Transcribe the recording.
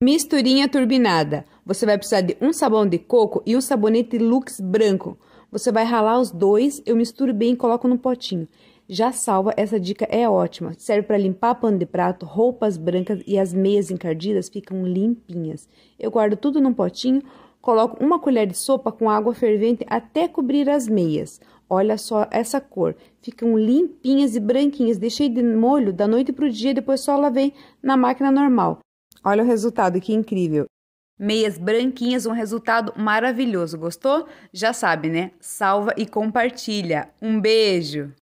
Misturinha turbinada. Você vai precisar de um sabão de coco e um sabonete Lux branco. Você vai ralar os dois, eu misturo bem e coloco no potinho. Já salva, essa dica é ótima. Serve para limpar pano de prato, roupas brancas e as meias encardidas ficam limpinhas. Eu guardo tudo num potinho, coloco uma colher de sopa com água fervente até cobrir as meias. Olha só essa cor. Ficam limpinhas e branquinhas. Deixei de molho da noite para o dia, depois só lavei na máquina normal. Olha o resultado, que incrível. Meias branquinhas, um resultado maravilhoso. Gostou? Já sabe, né? Salva e compartilha. Um beijo!